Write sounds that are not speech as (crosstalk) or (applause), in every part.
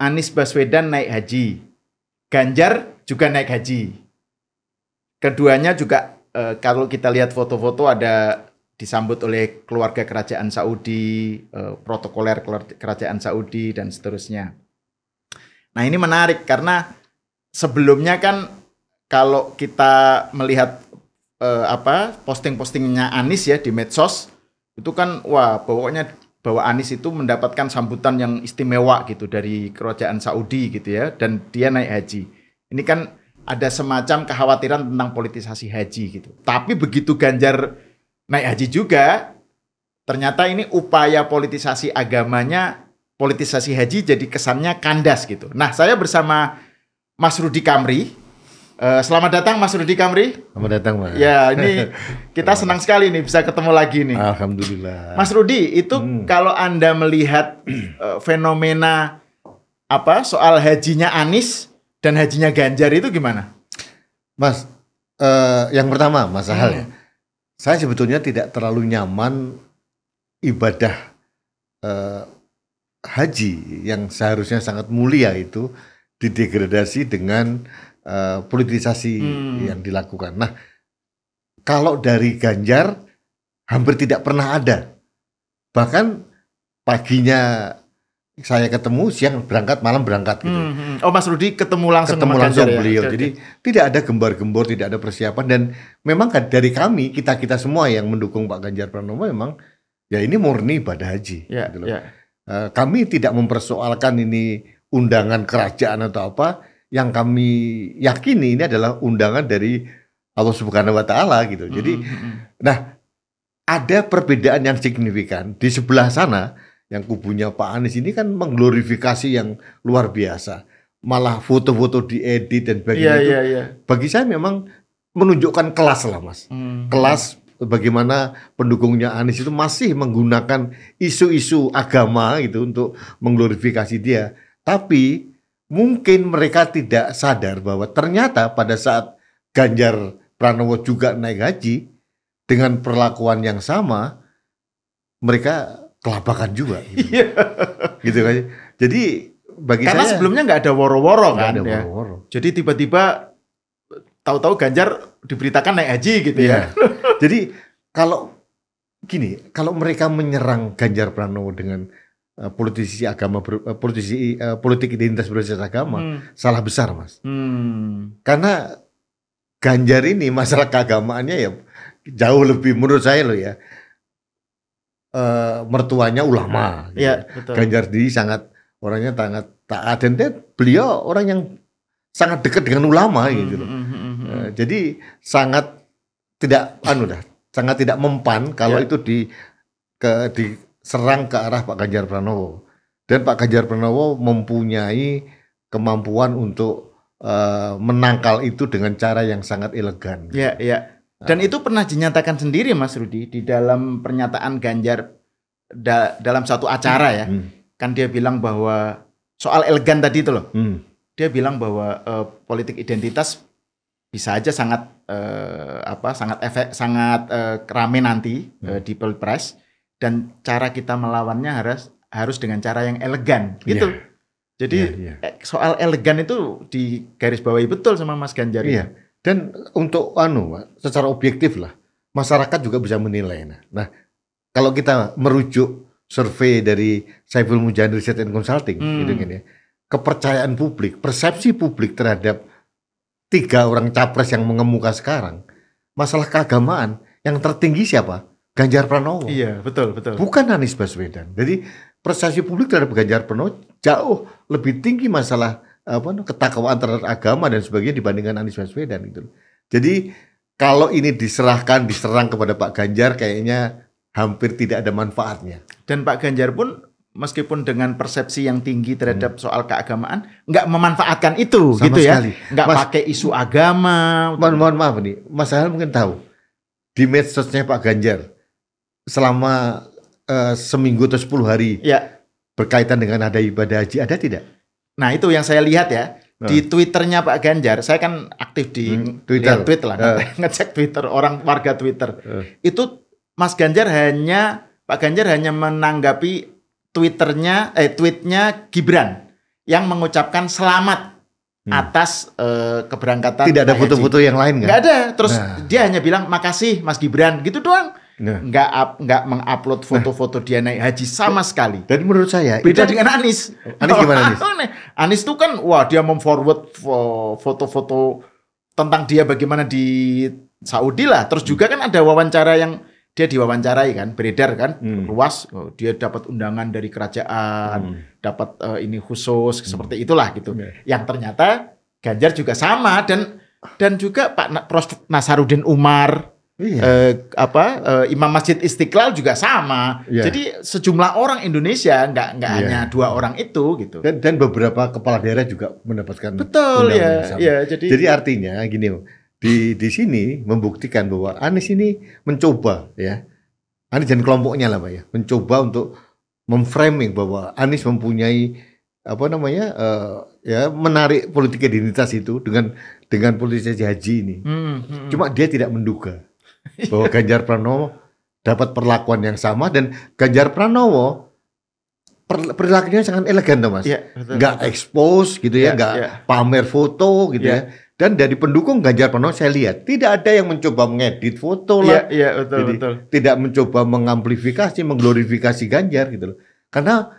Anies Baswedan naik haji. Ganjar juga naik haji. Keduanya juga e, kalau kita lihat foto-foto ada disambut oleh keluarga kerajaan Saudi, e, protokoler kerajaan Saudi dan seterusnya. Nah, ini menarik karena sebelumnya kan kalau kita melihat e, apa posting-postingnya Anies ya di medsos itu kan wah pokoknya bahwa Anies itu mendapatkan sambutan yang istimewa gitu dari kerajaan Saudi gitu ya dan dia naik haji. Ini kan ada semacam kekhawatiran tentang politisasi haji gitu. Tapi begitu Ganjar naik haji juga ternyata ini upaya politisasi agamanya politisasi haji jadi kesannya kandas gitu. Nah, saya bersama Mas Rudi Kamri Eh, selamat datang Mas Rudi Kamri. Selamat datang Mas. Ya ini (laughs) kita senang sekali nih bisa ketemu lagi nih. Alhamdulillah. Mas Rudi itu hmm. kalau anda melihat uh, (clears throat) fenomena apa soal hajinya Anis dan hajinya Ganjar itu gimana? Mas, uh, yang pertama Mas hmm. ya, saya sebetulnya tidak terlalu nyaman ibadah uh, haji yang seharusnya sangat mulia itu didegradasi dengan Eh, politisasi hmm. yang dilakukan. Nah, kalau dari Ganjar hampir tidak pernah ada. Bahkan paginya saya ketemu siang berangkat malam berangkat gitu. Hmm, hmm. Oh Mas Rudi ketemu langsung ketemu sama langsung Ganjar ya? beliau. Ya? Jadi okay. tidak ada gembar-gembor, tidak ada persiapan dan memang kan dari kami kita kita semua yang mendukung Pak Ganjar Pranowo memang ya ini murni pada haji. Yeah, gitu loh. Yeah. Ya. kami tidak mempersoalkan ini undangan kerajaan atau apa yang kami yakini ini adalah undangan dari Allah Subhanahu wa taala gitu. Hmm, Jadi mm-hmm. nah ada perbedaan yang signifikan di sebelah sana yang kubunya Pak Anies ini kan mengglorifikasi yang luar biasa. Malah foto-foto diedit dan iya, bagian yeah, itu. Yeah, yeah. Bagi saya memang menunjukkan kelas lah, Mas. Mm-hmm. Kelas bagaimana pendukungnya Anies itu masih menggunakan isu-isu agama gitu untuk mengglorifikasi dia. Tapi mungkin mereka tidak sadar bahwa ternyata pada saat Ganjar Pranowo juga naik gaji dengan perlakuan yang sama mereka kelabakan juga (laughs) iya. gitu, kan jadi bagi karena saya, sebelumnya nggak ada woro-woro kan ada ya. woro-woro jadi tiba-tiba tahu-tahu Ganjar diberitakan naik haji gitu ya. Iya. (laughs) jadi kalau gini kalau mereka menyerang Ganjar Pranowo dengan Eh, politisi agama ber, eh, politisi eh, politik identitas berbasis agama hmm. salah besar mas hmm. karena Ganjar ini masalah keagamaannya ya jauh lebih menurut saya loh ya uh, mertuanya ulama gitu. ya, betul. Ganjar diri sangat orangnya sangat taat dan beliau orang yang sangat dekat dengan ulama hmm, gitu loh hmm. Uh, jadi sangat tidak anu dah sangat tidak mempan kalau ya. itu di ke di serang ke arah Pak Ganjar Pranowo. Dan Pak Ganjar Pranowo mempunyai kemampuan untuk uh, menangkal itu dengan cara yang sangat elegan. Iya, iya. Dan nah. itu pernah dinyatakan sendiri Mas Rudi di dalam pernyataan Ganjar da dalam satu acara ya. Hmm. Kan dia bilang bahwa soal elegan tadi itu loh. Hmm. Dia bilang bahwa uh, politik identitas bisa aja sangat uh, apa sangat efek sangat uh, rame nanti hmm. uh, di pilpres dan cara kita melawannya harus harus dengan cara yang elegan gitu. Yeah. Jadi yeah, iya, iya. yeah. soal elegan itu di garis bawahi betul sama Mas Ganjar. Iya. Yeah. Dan untuk anu secara objektif lah masyarakat juga bisa menilai. Nah, nah, kalau kita merujuk survei dari Saiful Mujani Research and Consulting hmm. gitu gini kan ya, Kepercayaan publik, persepsi publik terhadap tiga orang capres yang mengemuka sekarang, masalah keagamaan yang tertinggi siapa? Ganjar Pranowo. Iya, betul, betul. Bukan Anies Baswedan. Jadi prestasi publik terhadap Ganjar Pranowo jauh lebih tinggi masalah apa ketakwaan terhadap agama dan sebagainya dibandingkan Anies Baswedan itu. Jadi kalau ini diserahkan diserang kepada Pak Ganjar kayaknya hampir tidak ada manfaatnya. Dan Pak Ganjar pun meskipun dengan persepsi yang tinggi terhadap hmm. soal keagamaan nggak memanfaatkan itu Sama gitu ya. sekali. ya nggak pakai isu agama mohon mohon maaf nih Mas Hal mungkin tahu di medsosnya Pak Ganjar selama uh, seminggu atau sepuluh hari ya. berkaitan dengan ada ibadah haji ada tidak? Nah itu yang saya lihat ya nah. di Twitternya Pak Ganjar, saya kan aktif di hmm, Twitter, tweet lah, uh. (laughs) ngecek Twitter orang warga Twitter. Uh. Itu Mas Ganjar hanya Pak Ganjar hanya menanggapi Twitternya, eh tweetnya Gibran yang mengucapkan selamat hmm. atas uh, keberangkatan. Tidak ada foto-foto yang lain kan? nggak ada. Terus nah. dia hanya bilang makasih Mas Gibran, gitu doang. Nah. nggak up, nggak mengupload foto-foto dia naik haji sama sekali. Dan menurut saya beda itu... dengan Anis. Anis gimana Anis? (laughs) Anis tuh kan wah dia memforward foto-foto tentang dia bagaimana di Saudi lah. Terus juga kan ada wawancara yang dia diwawancarai kan, beredar kan, hmm. luas. Oh, dia dapat undangan dari kerajaan, hmm. dapat uh, ini khusus hmm. seperti itulah gitu. Hmm. Yang ternyata Ganjar juga sama dan dan juga Pak Prof Nasaruddin Umar Iya. Eh, apa eh, Imam Masjid Istiqlal juga sama. Iya. Jadi sejumlah orang Indonesia nggak nggak iya. hanya dua orang itu gitu. Dan, dan beberapa kepala daerah juga mendapatkan betul ya. Iya, Jadi jadi artinya gini di di sini membuktikan bahwa Anies ini mencoba ya Anies dan kelompoknya lah pak ya mencoba untuk memframing bahwa Anies mempunyai apa namanya uh, ya menarik politik identitas itu dengan dengan politisasi haji ini. Hmm, hmm, Cuma dia tidak menduga bahwa Ganjar Pranowo dapat perlakuan yang sama dan Ganjar Pranowo perilakunya sangat elegan tuh mas, iya, nggak betul. expose gitu ya, ya nggak ya. pamer foto gitu ya. ya. Dan dari pendukung Ganjar Pranowo saya lihat tidak ada yang mencoba mengedit foto iya, lah, ya, ya, betul, Jadi, betul. tidak mencoba mengamplifikasi, mengglorifikasi Ganjar gitu loh, karena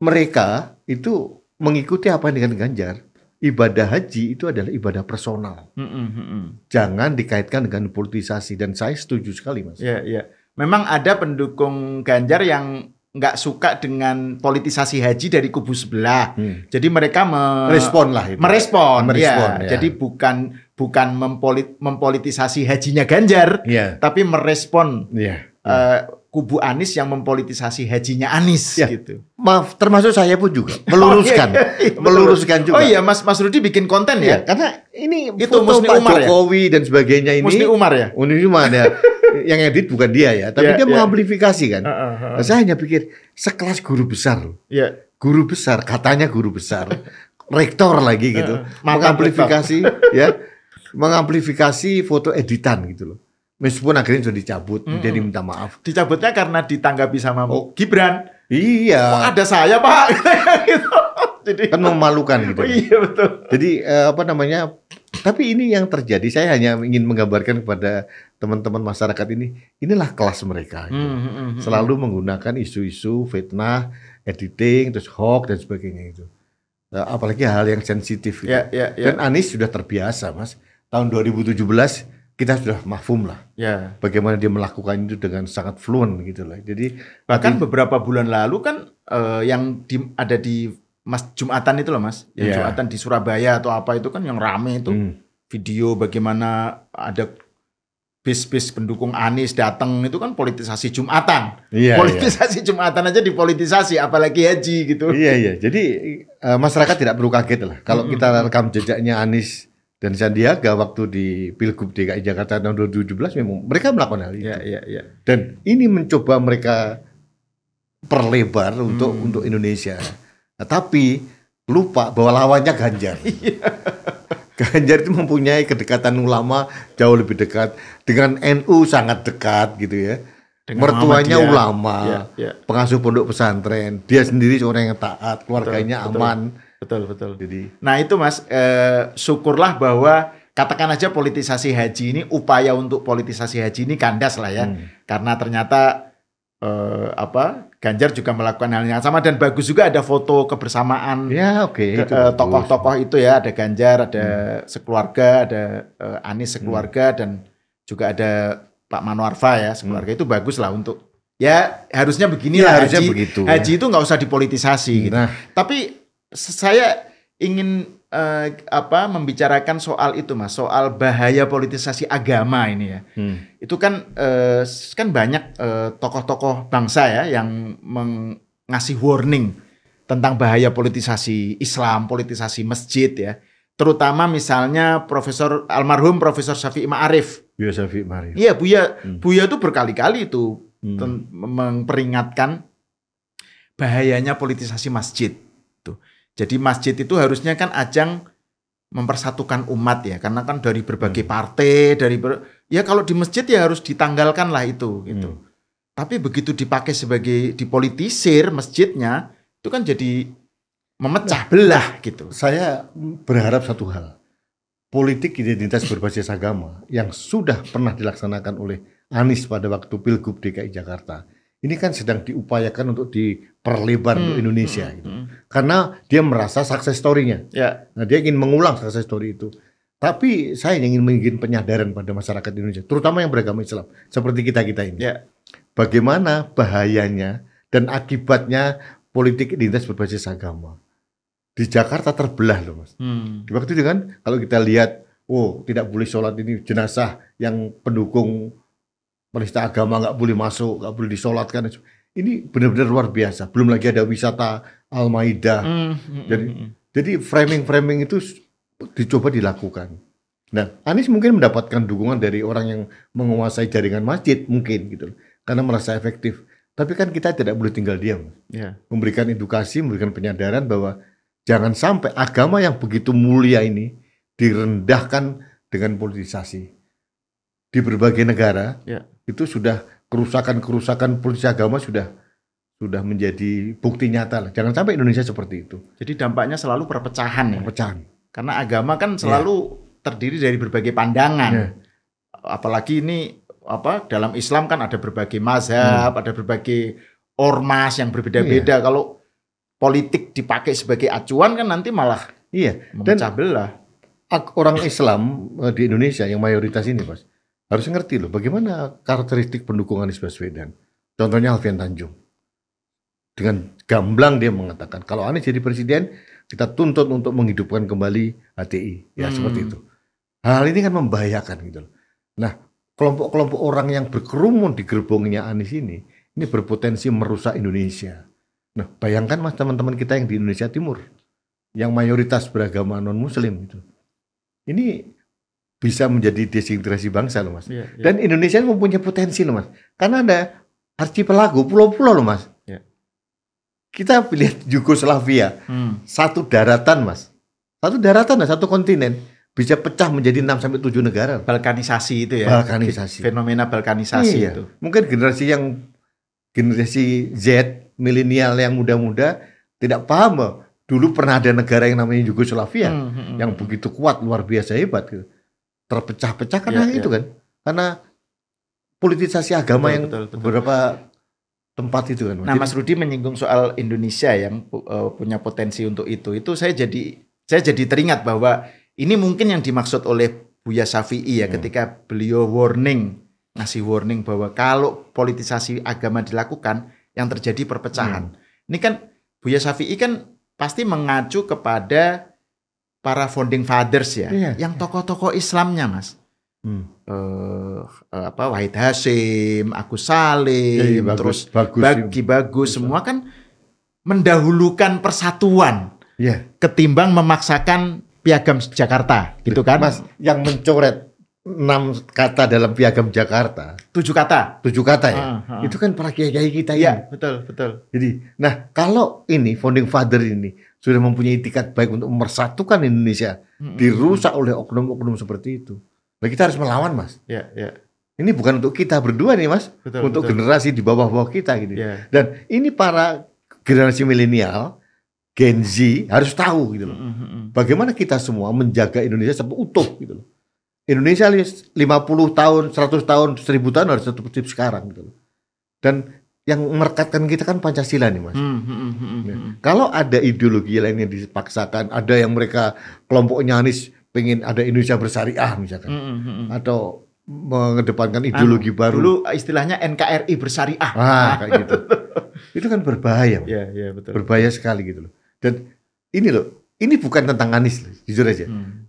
mereka itu mengikuti apa yang dengan Ganjar ibadah haji itu adalah ibadah personal. Mm -hmm. Jangan dikaitkan dengan politisasi dan saya setuju sekali Mas. Iya, yeah, iya. Memang ada pendukung Ganjar yang nggak suka dengan politisasi haji dari kubu sebelah. Hmm. Jadi mereka merespon lah itu. Merespon. Ya. merespon ya. ya. Jadi bukan bukan mempolit mempolitisasi hajinya Ganjar, yeah. tapi merespon yeah. Ya. Uh, kubu Anis yang mempolitisasi hajinya Anis ya. gitu. Maaf, termasuk saya pun juga (laughs) oh, meluruskan, oh, iya, iya, iya meluruskan juga. Oh iya, Mas Mas Rudi bikin konten ya, ya karena ini itu foto Musni Pak Umar ya? Jokowi ya? dan sebagainya ini. Musni Umar ya. Musni Umar ya. (laughs) yang edit bukan dia ya, tapi ya, dia ya. mengamplifikasi kan. Uh, uh, uh. Nah, saya hanya pikir sekelas guru besar loh. Ya. Guru besar, katanya guru besar, (laughs) rektor lagi gitu, uh, mengamplifikasi ya, mengamplifikasi foto editan gitu loh meskipun akhirnya sudah dicabut mm -hmm. jadi minta maaf dicabutnya karena ditanggapi sama oh. Gibran iya oh, ada saya pak (laughs) gitu. jadi kan memalukan gitu oh, iya betul jadi eh, apa namanya tapi ini yang terjadi saya hanya ingin menggambarkan kepada teman-teman masyarakat ini inilah kelas mereka gitu. mm -hmm. selalu menggunakan isu-isu fitnah editing terus hoax dan sebagainya itu eh, apalagi hal yang sensitif gitu. yeah, yeah, yeah. dan Anies sudah terbiasa mas tahun 2017 kita sudah mahfum lah. Ya. Bagaimana dia melakukan itu dengan sangat fluent gitu loh. Jadi bahkan di, beberapa bulan lalu kan uh, yang di, ada di Mas Jumatan itu loh Mas, yang ya. Jumatan di Surabaya atau apa itu kan yang rame itu hmm. video bagaimana ada bis-bis pendukung Anies datang itu kan politisasi Jumatan. Ya, politisasi ya. Jumatan aja dipolitisasi apalagi haji gitu. Iya iya. Jadi eh, masyarakat tidak perlu kaget lah kalau -hmm. kita rekam jejaknya Anies dan Sandiaga waktu di Pilgub DKI Jakarta tahun 2017 memang mereka melakukan hal itu. Ya, ya, ya. Dan ini mencoba mereka perlebar untuk hmm. untuk Indonesia. Nah, tapi lupa bahwa lawannya Ganjar. (laughs) Iya. Ganjar itu mempunyai kedekatan ulama jauh lebih dekat dengan NU sangat dekat gitu ya. Dengan Mertuanya dia. ulama, ya, ya. pengasuh pondok pesantren, dia sendiri seorang yang taat, keluarganya betul, aman. Betul, betul. Jadi, nah itu Mas, eh, syukurlah bahwa katakan aja politisasi haji ini upaya untuk politisasi haji ini kandas lah ya. Hmm. Karena ternyata eh, apa? Ganjar juga melakukan hal yang sama dan bagus juga ada foto kebersamaan. Ya, oke. Okay, eh, tokoh-tokoh itu ya, ada Ganjar, ada hmm. sekeluarga, ada eh, Anies sekeluarga hmm. dan juga ada Pak Manuarfa ya, sekeluarga hmm. itu bagus lah untuk ya harusnya beginilah ya, harusnya haji, begitu. Haji ya. itu nggak usah dipolitisasi gitu. nah. gitu. Tapi saya ingin eh, apa membicarakan soal itu mas soal bahaya politisasi agama ini ya hmm. itu kan eh, kan banyak eh, tokoh-tokoh uh, bangsa ya yang mengasih warning tentang bahaya politisasi Islam politisasi masjid ya terutama misalnya Profesor almarhum Profesor Syafi'i Ma'arif. Buya Syafi'i Ma'arif. Iya, Buya hmm. Buya itu berkali-kali itu hmm. memperingatkan bahayanya politisasi masjid. Jadi masjid itu harusnya kan ajang mempersatukan umat ya, karena kan dari berbagai hmm. partai, dari ber... ya kalau di masjid ya harus ditanggalkan lah itu gitu. Hmm. Tapi begitu dipakai sebagai dipolitisir masjidnya, itu kan jadi memecah nah, belah gitu. Saya berharap satu hal. Politik identitas berbasis agama yang sudah pernah dilaksanakan oleh Anies pada waktu Pilgub DKI Jakarta ini kan sedang diupayakan untuk diperlebar hmm. untuk Indonesia hmm. gitu. Hmm. Karena dia merasa sukses story-nya. Ya. Nah, dia ingin mengulang sukses story itu. Tapi saya ingin mengingin penyadaran pada masyarakat Indonesia, terutama yang beragama Islam, seperti kita-kita ini. Ya. Bagaimana bahayanya dan akibatnya politik identitas berbasis agama. Di Jakarta terbelah loh, Mas. Hmm. waktu itu kan kalau kita lihat, oh, tidak boleh sholat ini jenazah yang pendukung penista agama nggak boleh masuk, nggak boleh disolatkan. Ini benar-benar luar biasa. Belum lagi ada wisata Al-Maidah. Mm, mm, jadi mm. jadi framing-framing itu dicoba dilakukan. Nah, Anies mungkin mendapatkan dukungan dari orang yang menguasai jaringan masjid mungkin gitu karena merasa efektif. Tapi kan kita tidak boleh tinggal diam. Yeah. Memberikan edukasi, memberikan penyadaran bahwa jangan sampai agama yang begitu mulia ini direndahkan dengan politisasi di berbagai negara ya. itu sudah kerusakan-kerusakan polisi agama sudah sudah menjadi bukti nyata lah. Jangan sampai Indonesia seperti itu. Jadi dampaknya selalu perpecahan, perpecahan. ya. Perpecahan. Karena agama kan selalu ya. terdiri dari berbagai pandangan. Ya. Apalagi ini apa dalam Islam kan ada berbagai mazhab, ya. ada berbagai ormas yang berbeda-beda. Ya. Kalau politik dipakai sebagai acuan kan nanti malah iya memecah Dan belah. Orang Islam eh, di Indonesia yang mayoritas ini, Bos harus ngerti loh bagaimana karakteristik pendukung Anies Baswedan. Contohnya Alfian Tanjung. Dengan gamblang dia mengatakan kalau Anies jadi presiden kita tuntut untuk menghidupkan kembali HTI. Ya hmm. seperti itu. Hal ini kan membahayakan gitu loh. Nah, kelompok-kelompok orang yang berkerumun di gerbongnya Anies ini ini berpotensi merusak Indonesia. Nah, bayangkan Mas teman-teman kita yang di Indonesia Timur yang mayoritas beragama non muslim gitu. Ini bisa menjadi desintegrasi bangsa loh mas. Yeah, yeah. Dan Indonesia mempunyai potensi loh mas. Karena ada archipelago pulau-pulau loh mas. Yeah. Kita lihat Yugoslavia, hmm. satu daratan mas, satu daratan satu kontinen bisa pecah menjadi 6 sampai tujuh negara. Balkanisasi itu ya. Balkanisasi. Fenomena balkanisasi yeah, itu. Mungkin generasi yang generasi Z, milenial yang muda-muda tidak paham loh. dulu pernah ada negara yang namanya Yugoslavia hmm, hmm, hmm. yang begitu kuat luar biasa hebat gitu terpecah-pecah karena ya, itu ya. kan karena politisasi agama betul, yang betul, betul. beberapa tempat itu kan. Nah, Mas Rudi menyinggung soal Indonesia yang eh, punya potensi untuk itu. Itu saya jadi saya jadi teringat bahwa ini mungkin yang dimaksud oleh Buya Syafi'i ya hmm. ketika beliau warning ngasih warning bahwa kalau politisasi agama dilakukan yang terjadi perpecahan. Hmm. Ini kan Buya Syafi'i kan pasti mengacu kepada para founding fathers ya, yeah, yang tokoh-tokoh Islamnya mas. Hmm. Uh, apa Wahid Hasim, Agus Salim, yeah, iya, terus bagus, Bagi Bagus, iya. semua kan mendahulukan persatuan yeah. ketimbang memaksakan piagam Jakarta, gitu kan? Mas, yang mencoret enam kata dalam piagam Jakarta. Tujuh kata. Tujuh kata ya. Uh, uh. Itu kan para kiai kita ya. Ini. Betul, betul. Jadi, nah kalau ini founding father ini sudah mempunyai tiket baik untuk mempersatukan Indonesia hmm dirusak oleh oknum-oknum seperti itu. Nah, kita harus melawan, Mas. Ya, ya. Ini bukan untuk kita berdua nih, Mas. Betul, untuk betul. generasi di bawah-bawah kita gitu. Ya. Dan ini para generasi milenial, Gen Z harus tahu gitu loh. Bagaimana kita semua menjaga Indonesia sampai utuh gitu loh. Indonesia 50 tahun, 100 tahun, 1000 tahun harus tetap sekarang gitu loh. Dan yang merekatkan kita kan Pancasila nih mas. Hmm, hmm, hmm, hmm, ya. hmm. Kalau ada ideologi lain yang dipaksakan, ada yang mereka kelompok nyanis pengen ada Indonesia bersyariah misalkan, hmm, hmm, hmm. atau mengedepankan ideologi ah, baru. Dulu istilahnya NKRI bersyariah. Ah, kayak gitu. (laughs) itu kan berbahaya. Iya, iya betul. Berbahaya sekali gitu loh. Dan ini loh, ini bukan tentang Anies, loh, jujur aja. Hmm.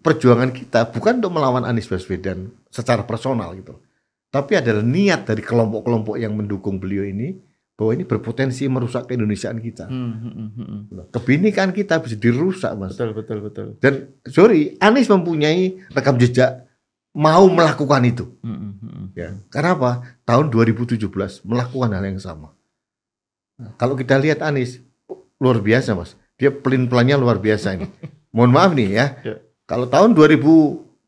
Perjuangan kita bukan untuk melawan Anies Baswedan secara personal gitu loh tapi adalah niat dari kelompok-kelompok yang mendukung beliau ini bahwa ini berpotensi merusak keindonesiaan kita. Hmm, hmm, hmm. hmm, hmm. Kebinikan kita bisa dirusak, Mas. Betul, betul, betul. Dan sorry, Anies mempunyai rekam jejak mau melakukan itu. Hmm, hmm, hmm ya. Karena apa? Tahun 2017 melakukan hal yang sama. Nah, kalau kita lihat Anies luar biasa, Mas. Dia pelin-pelannya luar biasa ini. (laughs) Mohon maaf nih ya. ya. Kalau tahun 2014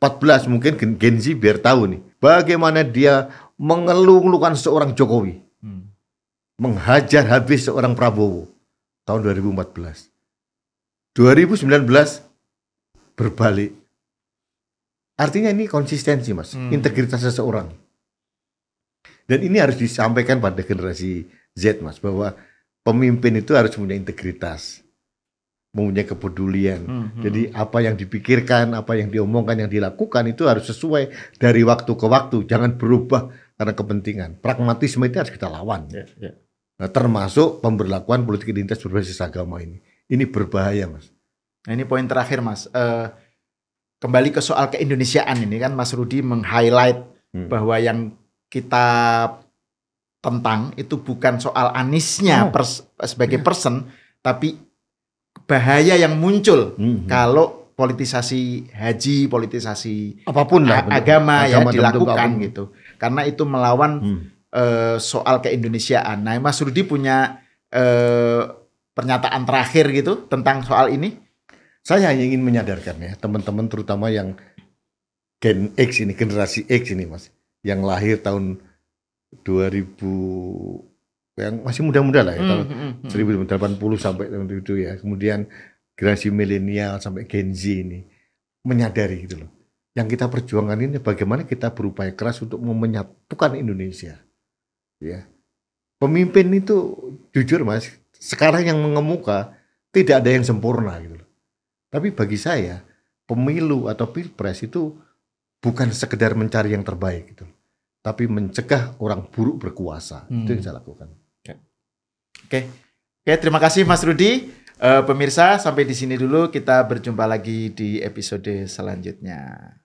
mungkin Gen Z biar tahu nih Bagaimana dia mengelulukan seorang Jokowi. Hmm. Menghajar habis seorang Prabowo tahun 2014. 2019 berbalik. Artinya ini konsistensi, Mas. Hmm. Integritas seseorang. Dan ini harus disampaikan pada generasi Z, Mas, bahwa pemimpin itu harus punya integritas mempunyai kepedulian. Hmm, hmm. Jadi apa yang dipikirkan, apa yang diomongkan, yang dilakukan itu harus sesuai dari waktu ke waktu. Jangan berubah karena kepentingan. Pragmatisme itu harus kita lawan. Yeah, yeah. Nah, termasuk pemberlakuan politik identitas berbasis agama ini. Ini berbahaya, mas. Nah, ini poin terakhir, mas. Uh, kembali ke soal keindonesiaan ini kan, Mas Rudi meng-highlight hmm. bahwa yang kita tentang itu bukan soal Aniesnya oh. Hmm. sebagai yeah. Hmm. person, tapi bahaya yang muncul hmm. kalau politisasi haji, politisasi apapun lah, agama, agama ya agama, dilakukan apapun. gitu. Karena itu melawan hmm. uh, soal keindonesiaan. Nah, Mas Rudi punya uh, pernyataan terakhir gitu tentang soal ini. Saya hanya ingin menyadarkan ya teman-teman terutama yang Gen X ini, generasi X ini Mas, yang lahir tahun 2000 yang masih muda-muda lah ya, mm, hmm tahun hmm, hmm. 1980 sampai itu ya. Kemudian generasi milenial sampai Gen Z ini menyadari gitu loh. Yang kita perjuangkan ini bagaimana kita berupaya keras untuk memenyatukan Indonesia. Ya. Pemimpin itu jujur Mas, sekarang yang mengemuka tidak ada yang sempurna gitu loh. Tapi bagi saya pemilu atau pilpres itu bukan sekedar mencari yang terbaik gitu Tapi mencegah orang buruk berkuasa. Hmm. Itu yang hmm. saya lakukan. Oke. Oke, terima kasih Mas Rudi. Uh, pemirsa, sampai di sini dulu kita berjumpa lagi di episode selanjutnya.